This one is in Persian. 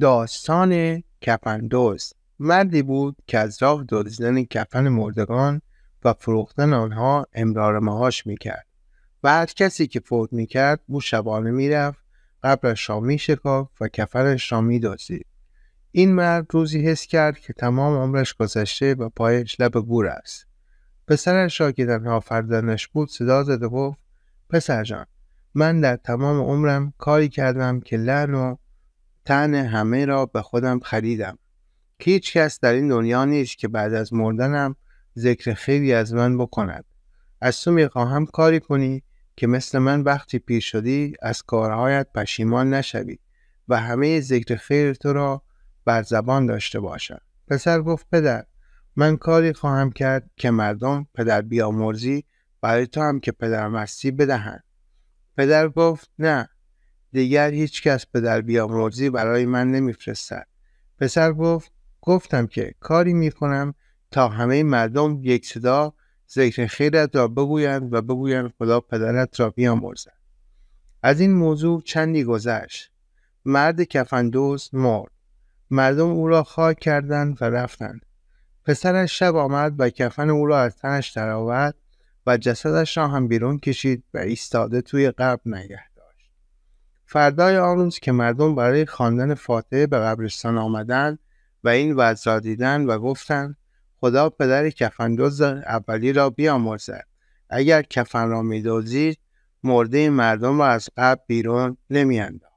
داستان کفن دوز مردی بود که از راه دوزدن کفن مردگان و فروختن آنها امرار معاش میکرد و هر کسی که فوت میکرد او شبانه میرفت قبرش را شکاف و کفنش را میدزدید این مرد روزی حس کرد که تمام عمرش گذشته و پایش لب گور است پسرش را که تنها فرزندش بود صدا زده گفت پسر جان من در تمام عمرم کاری کردم که لعن و تن همه را به خودم خریدم که هیچ کس در این دنیا نیست که بعد از مردنم ذکر خیلی از من بکند از تو میخواهم کاری کنی که مثل من وقتی پیر شدی از کارهایت پشیمان نشوی و همه ذکر خیر تو را بر زبان داشته باشد پسر گفت پدر من کاری خواهم کرد که مردم پدر بیامرزی برای تو هم که پدر مستی بدهند پدر گفت نه دیگر هیچ کس به در روزی برای من نمیفرستد پسر گفت گفتم که کاری میکنم تا همه مردم یک صدا ذکر خیرت را بگویند و بگویند خدا پدرت را بیامرزد از این موضوع چندی گذشت مرد کفندوز مرد مردم او را خاک کردند و رفتند پسرش شب آمد و کفن او را از تنش درآورد و جسدش را هم بیرون کشید و ایستاده توی قبر نگرد فردای آن روز که مردم برای خواندن فاتحه به قبرستان آمدند و این وضع دیدن و گفتند خدا پدر کفندوز اولی را بیامرزد اگر کفن را میدوزید مرده مردم را از قبر بیرون نمیانداخت